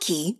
Key.